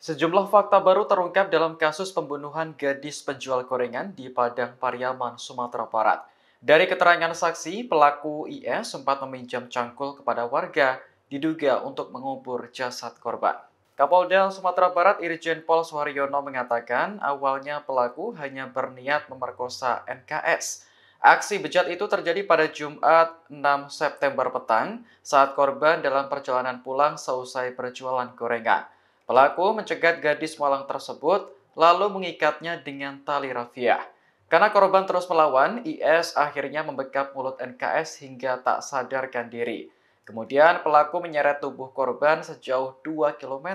Sejumlah fakta baru terungkap dalam kasus pembunuhan gadis penjual gorengan di Padang Pariaman, Sumatera Barat. Dari keterangan saksi, pelaku IS sempat meminjam cangkul kepada warga diduga untuk mengubur jasad korban. Kapolda Sumatera Barat Irjen Pol Suharyono mengatakan awalnya pelaku hanya berniat memerkosa NKS. Aksi bejat itu terjadi pada Jumat 6 September petang saat korban dalam perjalanan pulang seusai perjualan gorengan. Pelaku mencegat gadis malang tersebut lalu mengikatnya dengan tali rafia. Karena korban terus melawan, IS akhirnya membekap mulut NKS hingga tak sadarkan diri. Kemudian pelaku menyeret tubuh korban sejauh 2 km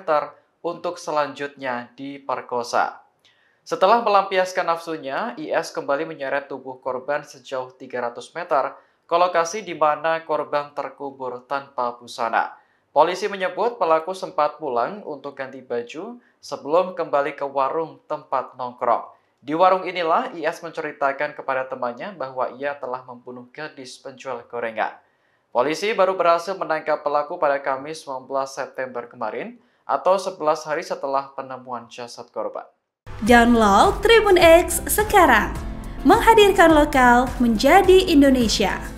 untuk selanjutnya diperkosa. Setelah melampiaskan nafsunya, IS kembali menyeret tubuh korban sejauh 300 meter ke lokasi di mana korban terkubur tanpa busana. Polisi menyebut pelaku sempat pulang untuk ganti baju sebelum kembali ke warung tempat nongkrong. Di warung inilah IS menceritakan kepada temannya bahwa ia telah membunuh gadis penjual gorengan. Polisi baru berhasil menangkap pelaku pada Kamis 19 September kemarin atau 11 hari setelah penemuan jasad korban. Download Tribun X sekarang. Menghadirkan lokal menjadi Indonesia.